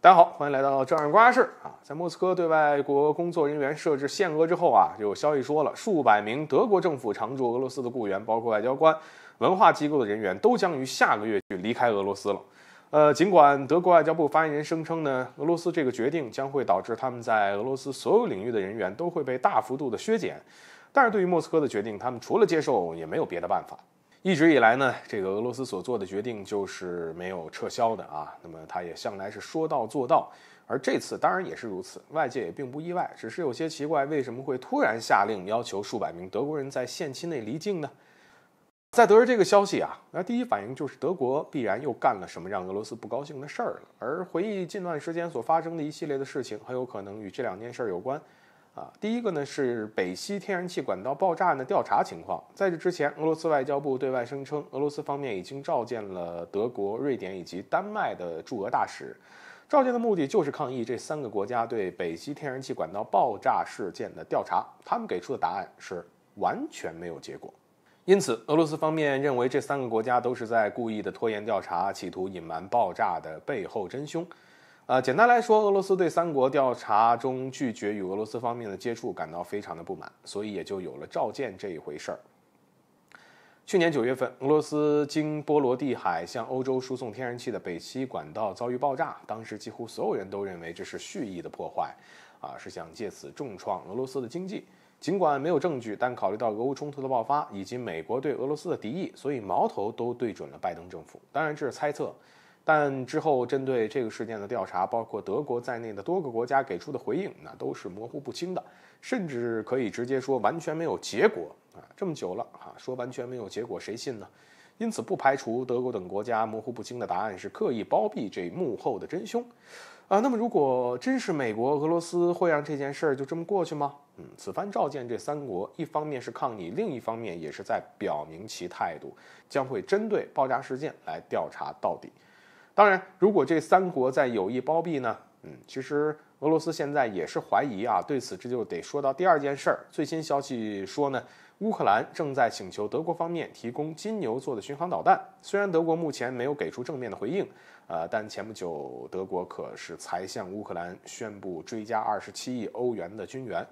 大家好，欢迎来到正人瓜事啊！在莫斯科对外国工作人员设置限额之后啊，有消息说了，数百名德国政府常驻俄罗斯的雇员，包括外交官、文化机构的人员，都将于下个月就离开俄罗斯了。呃，尽管德国外交部发言人声称呢，俄罗斯这个决定将会导致他们在俄罗斯所有领域的人员都会被大幅度的削减，但是对于莫斯科的决定，他们除了接受也没有别的办法。一直以来呢，这个俄罗斯所做的决定就是没有撤销的啊。那么他也向来是说到做到，而这次当然也是如此。外界也并不意外，只是有些奇怪，为什么会突然下令要求数百名德国人在限期内离境呢？在得知这个消息啊，那第一反应就是德国必然又干了什么让俄罗斯不高兴的事儿了。而回忆近段时间所发生的一系列的事情，很有可能与这两件事有关。啊，第一个呢是北溪天然气管道爆炸的调查情况。在这之前，俄罗斯外交部对外声称，俄罗斯方面已经召见了德国、瑞典以及丹麦的驻俄大使，召见的目的就是抗议这三个国家对北溪天然气管道爆炸事件的调查。他们给出的答案是完全没有结果，因此俄罗斯方面认为这三个国家都是在故意的拖延调查，企图隐瞒爆炸的背后真凶。呃，简单来说，俄罗斯对三国调查中拒绝与俄罗斯方面的接触感到非常的不满，所以也就有了召见这一回事儿。去年九月份，俄罗斯经波罗的海向欧洲输送天然气的北溪管道遭遇爆炸，当时几乎所有人都认为这是蓄意的破坏，啊，是想借此重创俄罗斯的经济。尽管没有证据，但考虑到俄乌冲突的爆发以及美国对俄罗斯的敌意，所以矛头都对准了拜登政府。当然，这是猜测。但之后针对这个事件的调查，包括德国在内的多个国家给出的回应呢，都是模糊不清的，甚至可以直接说完全没有结果啊！这么久了哈，说完全没有结果谁信呢？因此，不排除德国等国家模糊不清的答案是刻意包庇这幕后的真凶啊。那么，如果真是美国、俄罗斯会让这件事儿就这么过去吗？嗯，此番召见这三国，一方面是抗议，另一方面也是在表明其态度，将会针对爆炸事件来调查到底。当然，如果这三国在有意包庇呢？嗯，其实俄罗斯现在也是怀疑啊。对此，这就得说到第二件事儿。最新消息说呢，乌克兰正在请求德国方面提供金牛座的巡航导弹。虽然德国目前没有给出正面的回应，呃，但前不久德国可是才向乌克兰宣布追加二十七亿欧元的军援。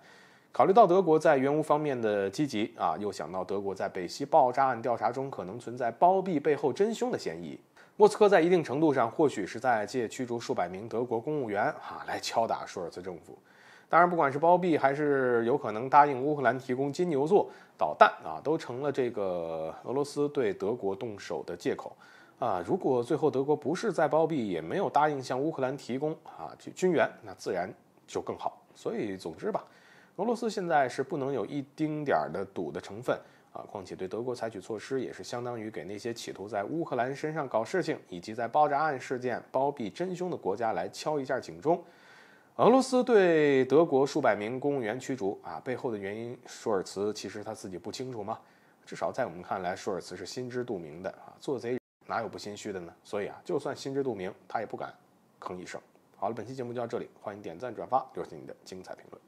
考虑到德国在援乌方面的积极啊，又想到德国在北溪爆炸案调查中可能存在包庇背后真凶的嫌疑，莫斯科在一定程度上或许是在借驱逐数百名德国公务员啊来敲打舒尔茨政府。当然，不管是包庇还是有可能答应乌克兰提供金牛座导弹啊，都成了这个俄罗斯对德国动手的借口啊。如果最后德国不是在包庇，也没有答应向乌克兰提供啊军援，那自然就更好。所以，总之吧。俄罗斯现在是不能有一丁点儿的赌的成分啊！况且对德国采取措施，也是相当于给那些企图在乌克兰身上搞事情，以及在爆炸案事件包庇真凶的国家来敲一下警钟。俄罗斯对德国数百名公务员驱逐啊，背后的原因，舒尔茨其实他自己不清楚吗？至少在我们看来，舒尔茨是心知肚明的啊！做贼哪有不心虚的呢？所以啊，就算心知肚明，他也不敢吭一声。好了，本期节目就到这里，欢迎点赞、转发，留下你的精彩评论。